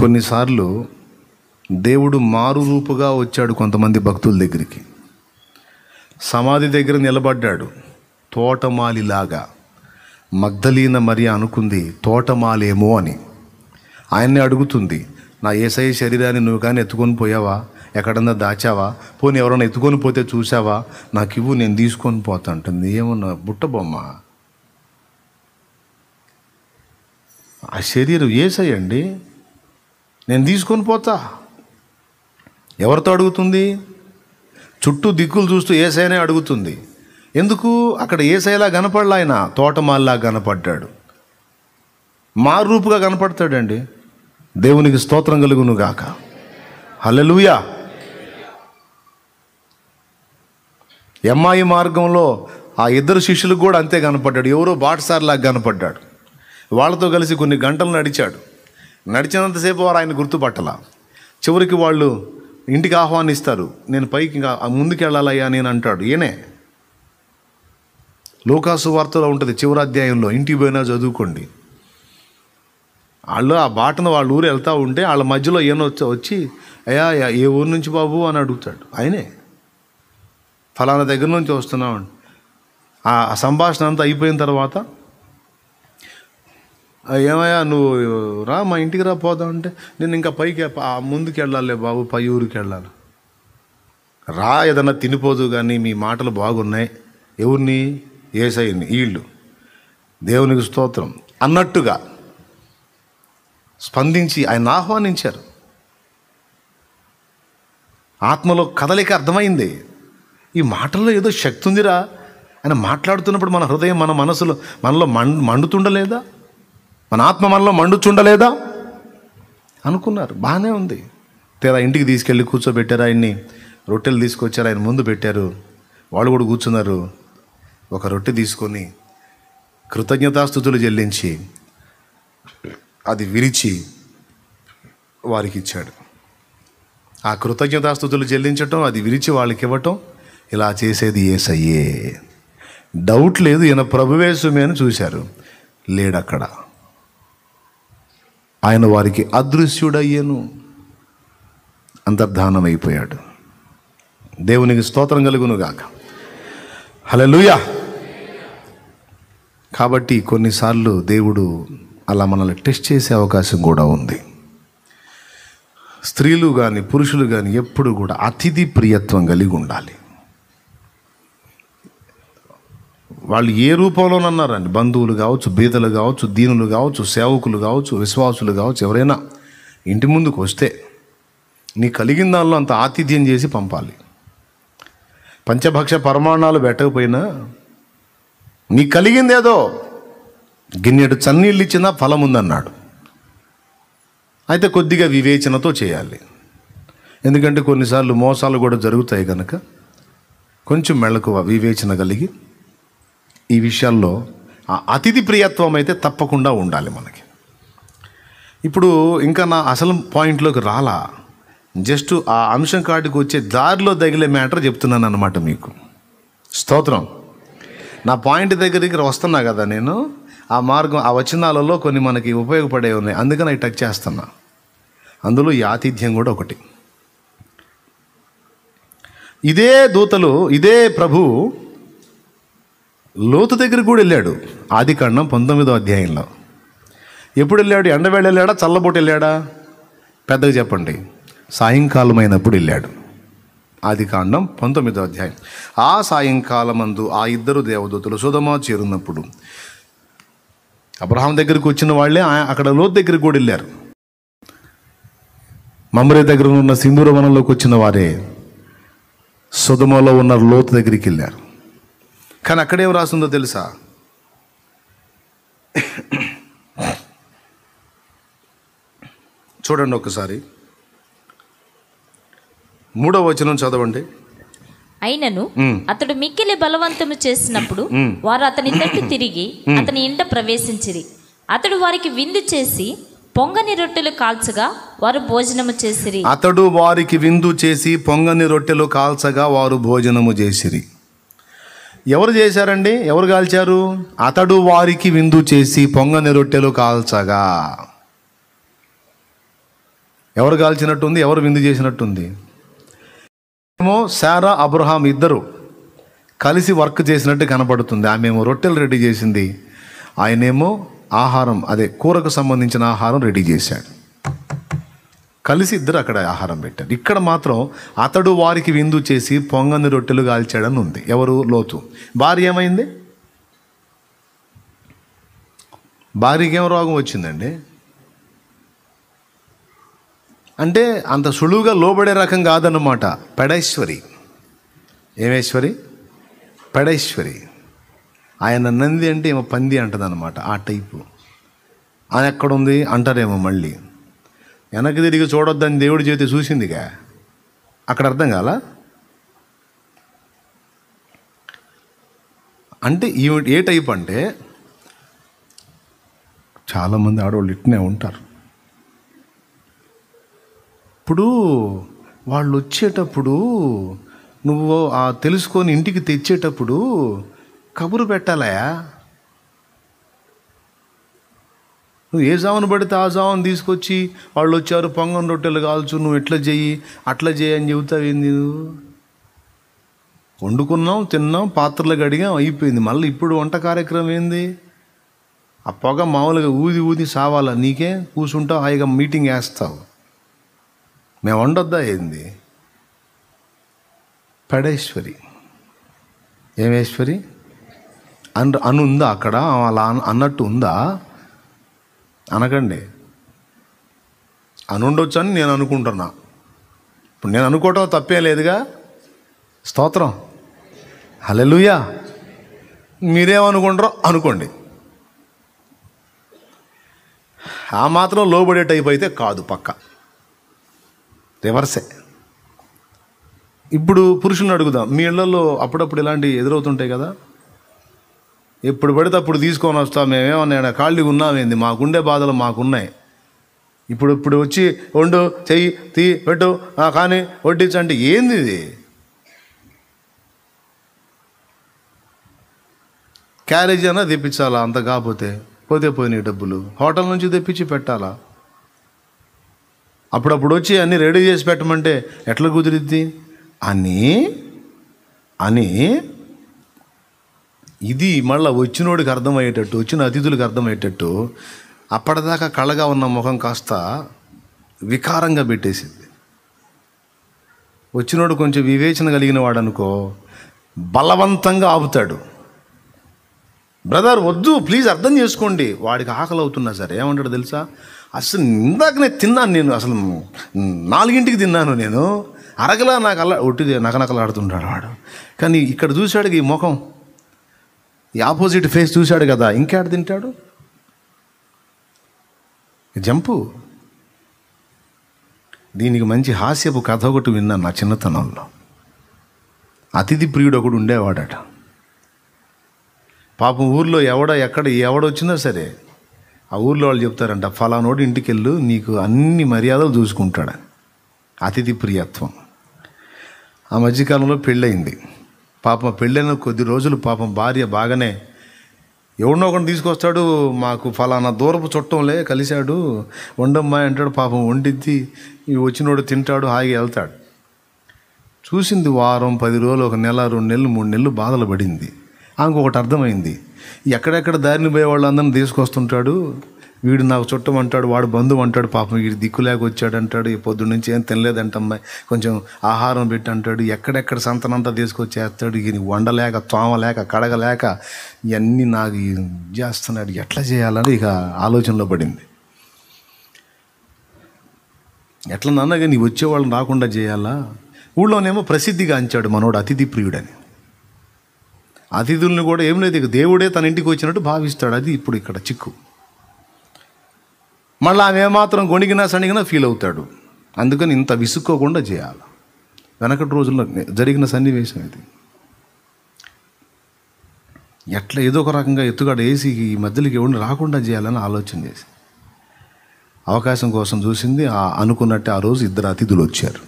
కొన్నిసార్లు దేవుడు మారు రూపుగా వచ్చాడు కొంతమంది భక్తుల దగ్గరికి సమాధి దగ్గర నిలబడ్డాడు తోటమాలిలాగా మగ్ధలీన మరి అనుకుంది తోటమాలేమో అని ఆయన్ని అడుగుతుంది నా ఏసఐ శరీరాన్ని నువ్వు కానీ ఎత్తుకొని పోయావా ఎక్కడన్నా దాచావా పోనీ ఎవరైనా ఎత్తుకొని పోతే చూసావా నాకు ఇవ్వు నేను తీసుకొని పోతా అంటుంది ఏమన్నా బుట్టబొమ్మ ఆ శరీరం ఏసై అండి నేను తీసుకొని పోతా ఎవరితో అడుగుతుంది చుట్టూ దిక్కులు చూస్తూ ఏసైనే అడుగుతుంది ఎందుకు అక్కడ ఏసైలా కనపడలా ఆయన తోటమాల్లా కనపడ్డాడు మారూపుగా కనపడతాడండి దేవునికి స్తోత్రం కలుగును గాక హలలుయా ఎమ్మాయి మార్గంలో ఆ ఇద్దరు శిష్యులకు కూడా అంతే కనపడ్డాడు ఎవరో బాటసారిలాగా కనపడ్డాడు వాళ్ళతో కలిసి కొన్ని గంటలు నడిచాడు నడిచినంతసేపు వారు ఆయన గుర్తుపట్టాల చివరికి వాళ్ళు ఇంటికి ఆహ్వానిస్తారు నేను పైకి ఇంకా ముందుకు వెళ్ళాలయ్యా నేను అంటాడు ఈయనే లోకాసు వార్తలో ఉంటుంది చివరి అధ్యాయంలో ఇంటికి పోయినా చదువుకోండి వాళ్ళు ఆ బాటను వాళ్ళ ఊరు వెళ్తూ ఉంటే వాళ్ళ మధ్యలో ఈయన వచ్చి అయ్యా ఏ ఊరు నుంచి బాబు అని అడుగుతాడు ఆయనే ఫలానా దగ్గర నుంచి వస్తున్నామండి ఆ సంభాషణ అంతా అయిపోయిన తర్వాత ఏమయ్యా నువ్వు రా మా ఇంటికి రా పోదాం అంటే నేను ఇంకా పైకి ముందుకు వెళ్ళాలి బాబు పై ఊరికి వెళ్ళాలి రా ఏదన్నా తినిపోదు కానీ మీ మాటలు బాగున్నాయి ఎవరిని ఏసైని వీళ్ళు దేవునికి స్తోత్రం అన్నట్టుగా స్పందించి ఆయన ఆహ్వానించారు ఆత్మలో కదలిక అర్థమైంది ఈ మాటల్లో ఏదో శక్తి ఉందిరా ఆయన మాట్లాడుతున్నప్పుడు మన హృదయం మన మనసులో మనలో మండుతుండలేదా మన ఆత్మ మనలో మండుచుండలేదా అనుకున్నారు బాగానే ఉంది తేరా ఇంటికి తీసుకెళ్ళి కూర్చోబెట్టారు ఆయన్ని రొట్టెలు తీసుకొచ్చారు ఆయన ముందు పెట్టారు వాళ్ళు కూడా కూర్చున్నారు ఒక రొట్టె తీసుకొని కృతజ్ఞతాస్థుతులు చెల్లించి అది విరిచి వారికి ఇచ్చాడు ఆ కృతజ్ఞతాస్థుతులు చెల్లించటం అది విరిచి వాళ్ళకి ఇవ్వటం ఇలా చేసేది ఏసయ్యే డౌట్ లేదు ఈయన ప్రభువేశమే అని చూశారు లేడక్కడ ఆయన వారికి అదృశ్యుడయ్యను అంతర్ధానం అయిపోయాడు దేవునికి స్తోత్రం కలుగునుగాక హలలుయా కాబట్టి కొన్నిసార్లు దేవుడు అలా మనల్ని టెస్ట్ చేసే అవకాశం కూడా ఉంది స్త్రీలు కానీ పురుషులు కానీ ఎప్పుడు కూడా అతిథి ప్రియత్వం కలిగి ఉండాలి వాళ్ళు ఏ రూపంలోనన్నారండి బంధువులు కావచ్చు బీదలు కావచ్చు దీనులు కావచ్చు సేవకులు కావచ్చు విశ్వాసులు కావచ్చు ఎవరైనా ఇంటి ముందుకు వస్తే నీ కలిగిన దానిలో అంత ఆతిథ్యం చేసి పంపాలి పంచభక్ష పరమాణాలు పెట్టకపోయినా నీ కలిగిందేదో గిన్నెడు చన్నీళ్ళు ఇచ్చినా ఫలం ఉందన్నాడు అయితే కొద్దిగా వివేచనతో చేయాలి ఎందుకంటే కొన్నిసార్లు మోసాలు కూడా జరుగుతాయి కనుక కొంచెం మెళకువ వివేచన కలిగి ఈ విషయాల్లో అతిథి ప్రియత్వం అయితే తప్పకుండా ఉండాలి మనకి ఇప్పుడు ఇంకా నా అసలు పాయింట్లోకి రాలా జస్ట్ ఆ అంశం కాటికి వచ్చే దారిలో తగిలే మ్యాటర్ చెప్తున్నాను అనమాట మీకు స్తోత్రం నా పాయింట్ దగ్గరికి వస్తున్నా కదా నేను ఆ మార్గం ఆ వచనాలలో కొన్ని మనకి ఉపయోగపడే ఉన్నాయి అందుకని టచ్ చేస్తున్నా అందులో ఈ ఆతిథ్యం కూడా ఒకటి ఇదే దూతలు ఇదే ప్రభు లోతు దగ్గరికి కూడా వెళ్ళాడు ఆది కాండం పంతొమ్మిదో అధ్యాయంలో ఎప్పుడు వెళ్ళాడు ఎండవేళ వెళ్ళాడా చల్లబోట వెళ్ళాడా పెద్దగా చెప్పండి సాయంకాలం అయినప్పుడు వెళ్ళాడు ఆది కాండం పంతొమ్మిదో అధ్యాయం ఆ సాయంకాలమందు ఆ ఇద్దరు దేవదూతలు సుధమా చేరున్నప్పుడు అబ్రహాం దగ్గరికి వచ్చిన వాళ్ళే అక్కడ లోతు దగ్గరికి కూడా వెళ్ళారు మమ్మరే దగ్గర ఉన్న సింధూర వనంలోకి వచ్చిన వారే సుధమలో ఉన్న లోతు దగ్గరికి వెళ్ళారు కానీ అక్కడేం రాసిందో తెలుసా చూడండి ఒకసారి మూడవ వచనం చదవండి అయినను అతడు మిక్కిలి బలవంతము చేసినప్పుడు వారు అతని తట్టు తిరిగి అతని ఇంట ప్రవేశించిరి అతడు వారికి విందు చేసి పొంగని రొట్టెలు కాల్చగా వారు భోజనము చేసిరి అతడు వారికి విందు చేసి పొంగని రొట్టెలు కాల్చగా వారు భోజనము చేసిరి ఎవరు చేశారండి ఎవరు కాల్చారు అతడు వారికి విందు చేసి పొంగని రొట్టెలు కాల్చగా ఎవరు కాల్చినట్టుంది ఎవరు విందు చేసినట్టుంది ఏమో సారా అబ్రహాం ఇద్దరు కలిసి వర్క్ చేసినట్టు కనపడుతుంది ఆమెమో రొట్టెలు రెడీ చేసింది ఆయనేమో ఆహారం అదే కూరకు సంబంధించిన ఆహారం రెడీ చేశాడు కలిసి ఇద్దరు అక్కడ ఆహారం పెట్టారు ఇక్కడ మాత్రం అతడు వారికి విందు చేసి పొంగని రొట్టెలు కాల్చాడని ఉంది ఎవరు లోతు భార్య ఏమైంది భార్యకి ఏం రోగం వచ్చిందండి అంటే అంత సులువుగా లోబడే రకం కాదన్నమాట పెడైశ్వరి ఏమేశ్వరి పెడైశ్వరి ఆయన నంది అంటే ఏమో పంది అంటదన్నమాట ఆ టైపు ఆయన ఎక్కడుంది అంటారేమో మళ్ళీ వెనక్కి తిరిగి చూడొద్దని దేవుడి చేతి చూసిందిగా అక్కడ అర్థం కాల అంటే ఈ ఏ టైప్ అంటే చాలామంది ఆడవాళ్ళు ఇట్నే ఉంటారు ఇప్పుడు వాళ్ళు వచ్చేటప్పుడు నువ్వు తెలుసుకొని ఇంటికి తెచ్చేటప్పుడు కబురు పెట్టాలయా నువ్వు ఏ జామును పడితే ఆ జామును తీసుకొచ్చి వాళ్ళు వచ్చారు పొంగం రొట్టెలు కాల్చు నువ్వు ఇట్లా చెయ్యి అట్లా చేయి అని చెబుతావేంది నువ్వు వండుకున్నాం తిన్నాం పాత్రలు కడిగాం అయిపోయింది మళ్ళీ ఇప్పుడు వంట కార్యక్రమం ఏంది ఆ పొగ మామూలుగా ఊది ఊది సావాలా నీకే కూర్చుంటావు హాయిగా మీటింగ్ వేస్తావు మేము వండొద్దా ఏంది పడేశ్వరి ఏమేశ్వరి అను అనుందా అక్కడ అలా అన్నట్టు ఉందా అనకండి అనుండొచ్చు అని నేను అనుకుంటున్నా ఇప్పుడు నేను అనుకోవటం తప్పే లేదుగా స్తోత్రం హలెలుయా మీరేమనుకుంటారో అనుకోండి ఆ మాత్రం లోబడే టైప్ అయితే కాదు పక్క రివర్సే ఇప్పుడు పురుషులను అడుగుదాం మీ ఇళ్లలో అప్పుడప్పుడు ఇలాంటివి ఎదురవుతుంటాయి కదా ఎప్పుడు పడితే అప్పుడు తీసుకొని వస్తాం మేమేమన్నా ఖాళీగా ఉన్నామేంది మాకుండే బాధలు మాకున్నాయి ఇప్పుడు ఇప్పుడు వచ్చి వండు చెయ్యి తీ పెట్టు కానీ వడ్డించు అంటే ఏంది ఇది క్యారేజ్ అయినా తెప్పించాలా అంత కాకపోతే పోతే పోయినాయి డబ్బులు హోటల్ నుంచి తెప్పించి పెట్టాలా అప్పుడప్పుడు వచ్చి అన్నీ రెడీ చేసి పెట్టమంటే ఎట్లా కుదిరిద్ది అని అని ఇది మళ్ళీ వచ్చినోడికి అర్థమయ్యేటట్టు వచ్చిన అతిథులకు అర్థమయ్యేటట్టు అప్పటిదాకా కళ్ళగా ఉన్న ముఖం కాస్త వికారంగా పెట్టేసింది వచ్చినోడు కొంచెం వివేచన కలిగిన వాడు అనుకో బలవంతంగా ఆపుతాడు బ్రదర్ వద్దు ప్లీజ్ అర్థం చేసుకోండి వాడికి ఆకలి అవుతున్నా సరే ఏమంటాడు తెలుసా అసలు ఇందాకనే తిన్నాను నేను అసలు నాలుగింటికి తిన్నాను నేను అరగలా నాకు అలా ఒట్టిది నకనకలాడుతుంటాడు వాడు కానీ ఇక్కడ చూశాడు ఈ ముఖం ఈ ఆపోజిట్ ఫేస్ చూశాడు కదా ఇంకాడు తింటాడు జంపు దీనికి మంచి హాస్యపు కథ ఒకటి విన్నాను నా చిన్నతనంలో అతిథి ప్రియుడు ఒకడు ఉండేవాడట పాపం ఊర్లో ఎవడో ఎక్కడ ఎవడొచ్చినా సరే ఆ ఊర్లో వాళ్ళు చెప్తారంట ఫలానోడు ఇంటికి వెళ్ళు నీకు అన్ని మర్యాదలు చూసుకుంటాడు అతిథి ప్రియత్వం ఆ మధ్యకాలంలో పెళ్ళయింది పాపం పెళ్ళైన కొద్ది రోజులు పాపం భార్య బాగానే ఎవడో ఒకటి తీసుకొస్తాడు మాకు ఫలానా దూరపు చుట్టంలే కలిశాడు వండమ్మా అంటాడు పాపం వండిద్ది వచ్చినోడు తింటాడు హాయిగా వెళ్తాడు చూసింది వారం పది రోజులు ఒక నెల రెండు నెలలు మూడు నెలలు బాధలు పడింది ఆమెకు ఒకటి అర్థమైంది ఎక్కడెక్కడ దారిని పోయే వాళ్ళందరిని తీసుకొస్తుంటాడు వీడు నాకు చుట్టం అంటాడు వాడు బంధువు అంటాడు పాపం వీడు లేక వచ్చాడు అంటాడు ఈ పొద్దు నుంచి ఏం తినలేదంట అమ్మాయి కొంచెం ఆహారం పెట్టి అంటాడు ఎక్కడెక్కడ సంతనంతా తీసుకొచ్చేస్తాడు ఈయన వండలేక తోమలేక కడగలేక ఇవన్నీ నాకు చేస్తున్నాడు ఎట్లా చేయాలని ఇక ఆలోచనలో పడింది ఎట్లా నాన్న కానీ వచ్చేవాళ్ళని రాకుండా చేయాలా ఊళ్ళోనేమో ప్రసిద్ధిగా అంచాడు మనోడు అతిథి ప్రియుడని అతిథుల్ని కూడా ఏం లేదు ఇక దేవుడే తన ఇంటికి వచ్చినట్టు భావిస్తాడు అది ఇప్పుడు ఇక్కడ చిక్కు మళ్ళీ ఆమె ఏమాత్రం గొణిగినా సణిగినా ఫీల్ అవుతాడు అందుకని ఇంత విసుక్కోకుండా చేయాలి వెనకటి రోజుల్లో జరిగిన సన్నివేశం ఇది ఎట్లా ఏదో ఒక రకంగా ఎత్తుగాడు వేసి ఈ మధ్యలోకి ఎవరిని రాకుండా చేయాలని ఆలోచన చేసి అవకాశం కోసం చూసింది ఆ అనుకున్నట్టే ఆ రోజు ఇద్దరు అతిథులు వచ్చారు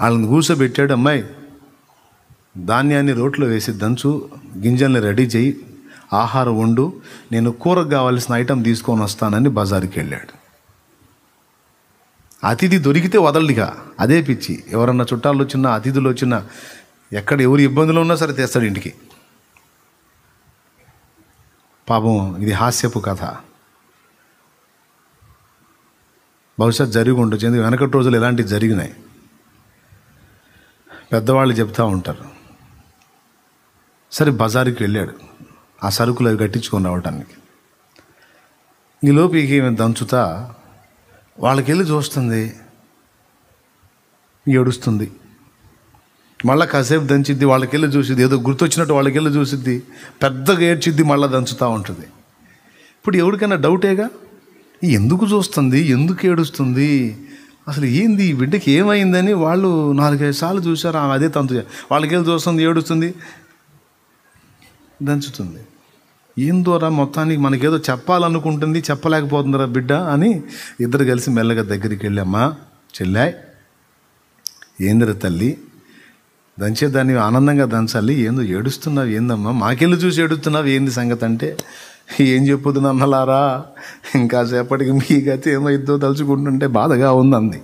వాళ్ళని కూర్చోబెట్టాడు అమ్మాయి ధాన్యాన్ని రోట్లో వేసి దంచు గింజల్ని రెడీ చేయి ఆహారం వండు నేను కూరకు కావాల్సిన ఐటెం తీసుకొని వస్తానని బజార్కి వెళ్ళాడు అతిథి దొరికితే వదలడిగా అదే పిచ్చి ఎవరన్నా చుట్టాలు వచ్చినా అతిథులు వచ్చినా ఎక్కడ ఎవరు ఇబ్బందులు ఉన్నా సరే తెస్తాడు ఇంటికి పాపం ఇది హాస్యపు కథ బహుశా జరిగి ఉండొచ్చు ఎందుకు వెనకటి రోజులు ఇలాంటివి జరిగినాయి పెద్దవాళ్ళు చెప్తూ ఉంటారు సరే బజారుకి వెళ్ళాడు ఆ సరుకులు అవి కట్టించుకొని రావడానికి ఈలోపు ఈమె దంచుతా వాళ్ళకెళ్ళి చూస్తుంది ఏడుస్తుంది మళ్ళీ కాసేపు దంచిద్ది వాళ్ళకెళ్ళి చూసిద్ది ఏదో గుర్తొచ్చినట్టు వాళ్ళకెళ్ళి చూసిద్ది పెద్దగా ఏడ్చిద్ది మళ్ళీ దంచుతూ ఉంటుంది ఇప్పుడు ఎవరికైనా డౌటేగా ఎందుకు చూస్తుంది ఎందుకు ఏడుస్తుంది అసలు ఏంది ఈ బిడ్డకి ఏమైందని వాళ్ళు నాలుగైదు సార్లు చూశారు ఆమె అదే తంతు వాళ్ళకెళ్ళి చూస్తుంది ఏడుస్తుంది దంచుతుంది ఏం ద్వారా మొత్తానికి మనకేదో చెప్పాలనుకుంటుంది చెప్పలేకపోతుందిరా బిడ్డ అని ఇద్దరు కలిసి మెల్లగా దగ్గరికి వెళ్ళామ్మా చెల్లాయ్ ఏందిరా తల్లి దంచేదాన్ని ఆనందంగా దంచాలి ఏందో ఏడుస్తున్నావు ఏందమ్మా మాకెళ్ళి చూసి ఏడుస్తున్నావు ఏంది సంగతి అంటే ఏం చెప్పుదు నన్నలారా ఇంకాసేపటికి మీ గతి ఏమైద్దో తలుచుకుంటుంటే బాధగా ఉందంది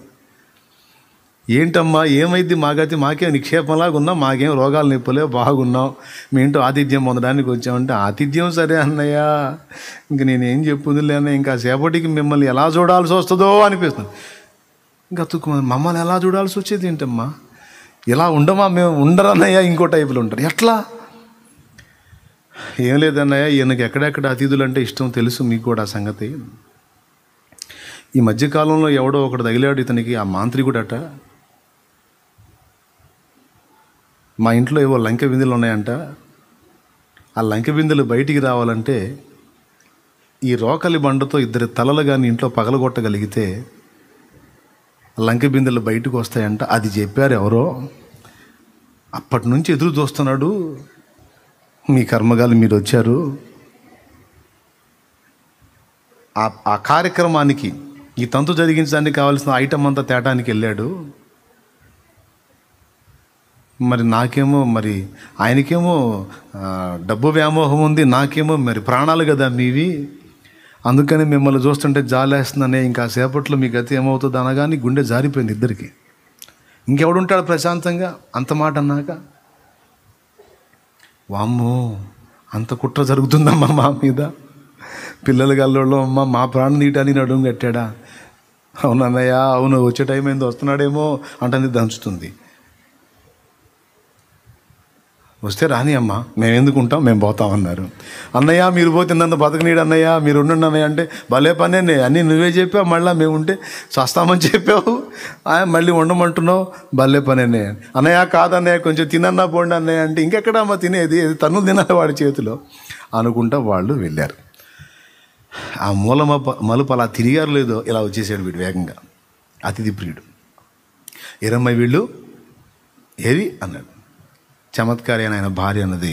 ఏంటమ్మా ఏమైంది మాకైతే మాకేం నిక్షేపంలాగా ఉన్నాం మాకేం రోగాలు నొప్పులే బాగున్నాం మేంటో ఆతిథ్యం పొందడానికి వచ్చామంటే ఆతిథ్యం సరే అన్నయ్య ఇంక నేనేం చెప్పింది అన్న ఇంకా సేపటికి మిమ్మల్ని ఎలా చూడాల్సి వస్తుందో అనిపిస్తుంది గతుకు మమ్మల్ని ఎలా చూడాల్సి వచ్చేది ఏంటమ్మా ఇలా ఉండమా మేము ఉండరన్నయ్యా ఇంకో టైపులో ఉంటారు ఎట్లా ఏం లేదన్నయ్య ఈయనకి ఎక్కడెక్కడ అతిథులు అంటే ఇష్టం తెలుసు మీకు కూడా ఆ సంగతి ఈ మధ్యకాలంలో ఎవడో ఒకడు తగిలాడు ఇతనికి ఆ మాంత్రికుడట మా ఇంట్లో ఏవో లంక బిందెలు ఉన్నాయంట ఆ లంక బిందెలు బయటికి రావాలంటే ఈ రోకలి బండతో ఇద్దరి తలలు కానీ ఇంట్లో పగలగొట్టగలిగితే లంక బిందెలు బయటకు వస్తాయంట అది చెప్పారు ఎవరో అప్పటి నుంచి ఎదురు చూస్తున్నాడు మీ కర్మగాలు మీరు వచ్చారు ఆ కార్యక్రమానికి ఈ తంతు జరిగించడానికి కావాల్సిన ఐటమ్ అంతా తేటానికి వెళ్ళాడు మరి నాకేమో మరి ఆయనకేమో డబ్బు వ్యామోహం ఉంది నాకేమో మరి ప్రాణాలు కదా మీవి అందుకని మిమ్మల్ని చూస్తుంటే జాలేస్తుందనే ఇంకా సేపట్లో మీ గతి ఏమవుతుంది అనగాని గుండె జారిపోయింది ఇద్దరికి ఇంకెవడుంటాడు ప్రశాంతంగా అంత మాట అన్నాక వామ్మో అంత కుట్ర జరుగుతుందమ్మా మా మీద పిల్లలు గల్లోళ్ళు అమ్మ మా ప్రాణం తీయటానికి నడుము కట్టాడా అవునన్నయ్య అవును వచ్చే టైం ఏందో వస్తున్నాడేమో అంటే దంచుతుంది వస్తే రాని అమ్మ మేము ఎందుకు ఉంటాం మేము పోతాం అన్నారు అన్నయ్య మీరు పోతే నన్ను బతకనీడు అన్నయ్య మీరు ఉండండి అన్నయ్య అంటే భలే పనే అన్నీ నువ్వే చెప్పావు మళ్ళీ మేము ఉంటే చస్తామని చెప్పావు మళ్ళీ ఉండమంటున్నావు భలే పనే అన్నయ్య కాదన్నయ్య కొంచెం తినన్నా పోండి అన్నయ్య అంటే అమ్మ తినేది తను తినాలి వాడి చేతిలో అనుకుంటా వాళ్ళు వెళ్ళారు ఆ మూలమ మలుపు అలా తిరిగారు లేదో ఇలా వచ్చేసాడు వీడు వేగంగా అతిథి ప్రియుడు ఇరమ్మై వీళ్ళు ఏది అన్నాడు చమత్కారి అని ఆయన భార్య అన్నది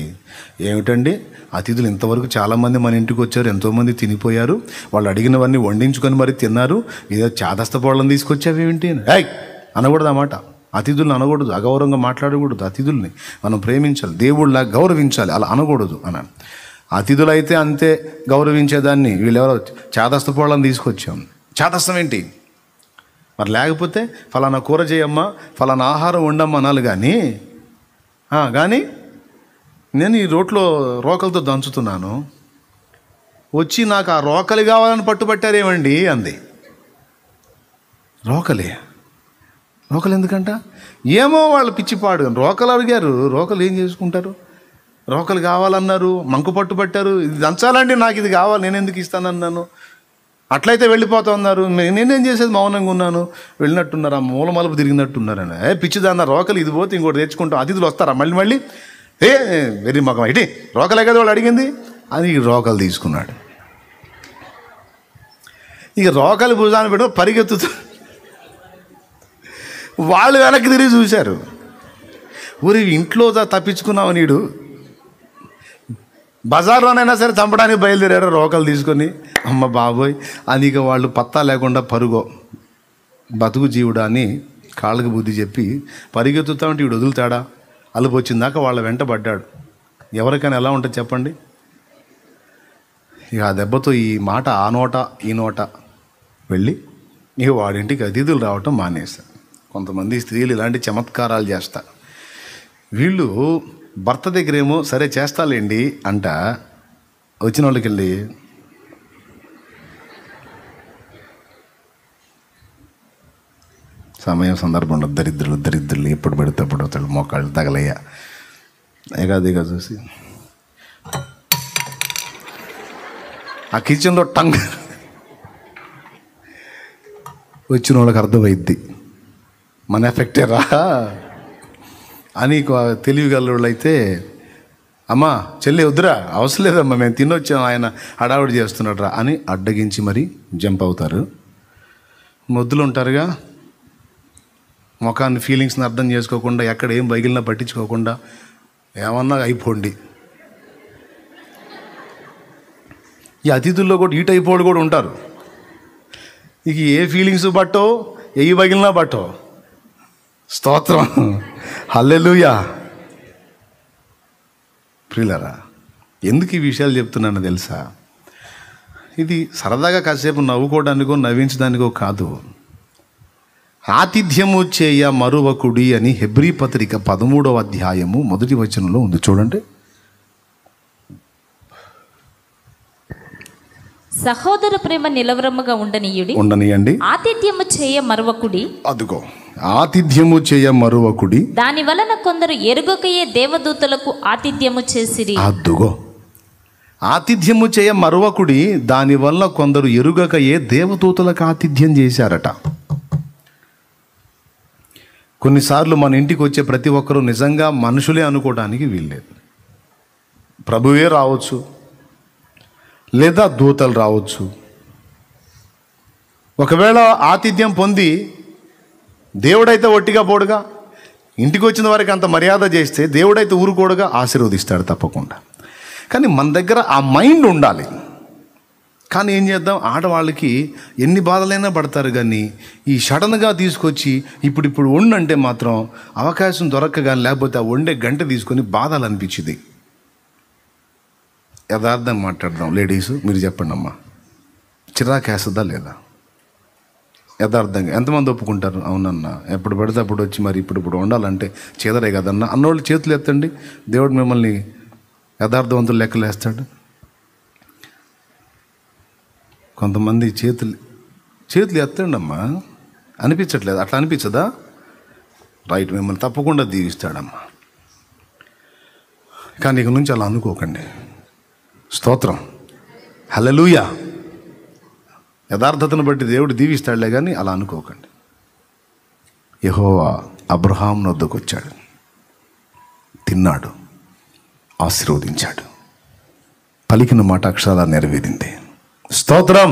ఏమిటండి అతిథులు ఇంతవరకు చాలామంది మన ఇంటికి వచ్చారు ఎంతోమంది తినిపోయారు వాళ్ళు అడిగినవన్నీ వండించుకొని మరి తిన్నారు ఏదో చాదస్త పళ్ళని తీసుకొచ్చావేమిటి ఏయ్ అనకూడదు అన్నమాట అతిథులను అనకూడదు అగౌరవంగా మాట్లాడకూడదు అతిథుల్ని మనం ప్రేమించాలి దేవుళ్ళ గౌరవించాలి అలా అనకూడదు అతిథులు అతిథులైతే అంతే గౌరవించేదాన్ని వీళ్ళెవరో చాదస్త పొడలను తీసుకొచ్చాం చాదస్తం ఏంటి మరి లేకపోతే ఫలానా కూర చేయమ్మా ఫలానా ఆహారం వండమ్మా అనాలి కానీ కానీ నేను ఈ రోట్లో రోకలతో దంచుతున్నాను వచ్చి నాకు ఆ రోకలి కావాలని పట్టుబట్టారేమండి అంది రోకలే రోకలు ఎందుకంట ఏమో వాళ్ళు పిచ్చిపాడు రోకలు అడిగారు రోకలు ఏం చేసుకుంటారు రోకలు కావాలన్నారు మంకు పట్టుబట్టారు ఇది దంచాలండి నాకు ఇది కావాలి నేను ఎందుకు ఇస్తానన్నాను అట్లయితే వెళ్ళిపోతా ఉన్నారు నేనేం చేసేది మౌనంగా ఉన్నాను వెళ్ళినట్టున్నారు ఆ మూల మలుపు తిరిగినట్టున్నారని ఏ పిచ్చిదాన్న రోకలు ఇది పోతే ఇంకోటి తెచ్చుకుంటాం అతిథులు వస్తారా మళ్ళీ మళ్ళీ ఏ వెరీ మగం ఇటు రోకలే కదా వాళ్ళు అడిగింది అని రోకలు తీసుకున్నాడు ఇక రోకలు భుజాన్ని పెట్టు పరిగెత్తుతూ వాళ్ళు వెనక్కి తిరిగి చూశారు ఊరి ఇంట్లో తప్పించుకున్నావు నీడు బజార్లోనైనా సరే చంపడానికి బయలుదేరారు రోకలు తీసుకొని అమ్మ బాబోయ్ ఇక వాళ్ళు పత్తా లేకుండా పరుగో బతుకు జీవుడా అని కాళ్ళకు బుద్ధి చెప్పి పరిగెత్తుతామంటే వీడు వదులుతాడా అలుపు వచ్చిందాక వాళ్ళ వెంట పడ్డాడు ఎవరికైనా ఎలా ఉంటుంది చెప్పండి ఇక ఆ దెబ్బతో ఈ మాట ఆ నోట ఈ నోట వెళ్ళి ఇక వాడింటికి అతిథులు రావటం మానేశారు కొంతమంది స్త్రీలు ఇలాంటి చమత్కారాలు చేస్తారు వీళ్ళు భర్త దగ్గరేమో సరే చేస్తాలేండి అంట వచ్చిన వాళ్ళకి వెళ్ళి సమయం సందర్భం ఉండదు దరిద్రులు దరిద్రులు ఎప్పుడు పెడితే అప్పుడు వస్తాడు మోకాళ్ళు తగలయ్యా ఏకాదిగా చూసి ఆ కిచెన్లో టంగ్ వచ్చిన వాళ్ళకి అర్థమైద్ది మన ఎఫెక్టే రా అని అయితే అమ్మా చెల్లి వద్దురా అవసరం లేదమ్మా మేము తినొచ్చాం ఆయన హడావుడి చేస్తున్నాడు రా అని అడ్డగించి మరి జంప్ అవుతారు మొద్దులు ఉంటారుగా ముఖాన్ని ఫీలింగ్స్ని అర్థం చేసుకోకుండా ఎక్కడ ఏం బగిలినా పట్టించుకోకుండా ఏమన్నా అయిపోండి ఈ అతిథుల్లో కూడా ఈ టైపోళ్ళు కూడా ఉంటారు ఇక ఏ ఫీలింగ్స్ పట్టో ఏ బగిలినా పట్టో స్తోత్రం హల్లెలుయా ప్రిలరా ఎందుకు ఈ విషయాలు చెప్తున్నాను తెలుసా ఇది సరదాగా కాసేపు నవ్వుకోవడానికో నవ్వించడానికో కాదు ఆతిథ్యము చేయ మరువకుడి అని హెబ్రి పత్రిక పదమూడవ అధ్యాయము మొదటి వచనంలో ఉంది చూడండి సహోదర ప్రేమ నిలవరముగా ఉండనీయుడి ఉండనీయండి ఆతిథ్యము చేయ మరవకుడి అదుగో ఆతిథ్యము చేయ మరువకుడి దాని వలన కొందరు ఎరుగకయే దేవదూతలకు ఆతిథ్యము చేసిరి అద్దుగో ఆతిథ్యము చేయ మరువకుడి దాని వల్ల కొందరు ఎరుగకయే దేవదూతలకు ఆతిథ్యం చేశారట కొన్నిసార్లు మన ఇంటికి వచ్చే ప్రతి ఒక్కరూ నిజంగా మనుషులే అనుకోవడానికి వీల్లేదు ప్రభువే రావచ్చు లేదా దూతలు రావచ్చు ఒకవేళ ఆతిథ్యం పొంది దేవుడైతే ఒట్టిగా పోడుగా ఇంటికి వచ్చిన వారికి అంత మర్యాద చేస్తే దేవుడైతే ఊరుకోడుగా ఆశీర్వదిస్తాడు తప్పకుండా కానీ మన దగ్గర ఆ మైండ్ ఉండాలి కానీ ఏం చేద్దాం ఆడవాళ్ళకి ఎన్ని బాధలైనా పడతారు కానీ ఈ సడన్గా తీసుకొచ్చి ఇప్పుడు ఇప్పుడు వండంటే మాత్రం అవకాశం దొరక్క కానీ లేకపోతే ఆ వండే గంట తీసుకొని బాధలు అనిపించింది యథార్థం మాట్లాడదాం లేడీస్ మీరు చెప్పండి అమ్మా చిరాకేస్తుందా లేదా యథార్థంగా ఎంతమంది ఒప్పుకుంటారు అవునన్న ఎప్పుడు పడితే అప్పుడు వచ్చి మరి ఇప్పుడు ఇప్పుడు ఉండాలంటే చేదరే కదన్న అన్నోళ్ళు చేతులు ఎత్తండి దేవుడు మిమ్మల్ని యథార్థవంతులు లెక్కలేస్తాడు కొంతమంది చేతులు చేతులు ఎత్తండి అమ్మా అనిపించట్లేదు అట్లా అనిపించదా రైట్ మిమ్మల్ని తప్పకుండా దీవిస్తాడమ్మా కానీ ఇక నుంచి అలా అనుకోకండి స్తోత్రం హలలుయా యథార్థతను బట్టి దేవుడు దీవిస్తాడులే కానీ అలా అనుకోకండి యహోవా అబ్రహాం వద్దకు వచ్చాడు తిన్నాడు ఆశీర్వదించాడు పలికిన మాట అక్షరాల నెరవేరింది స్తోత్రం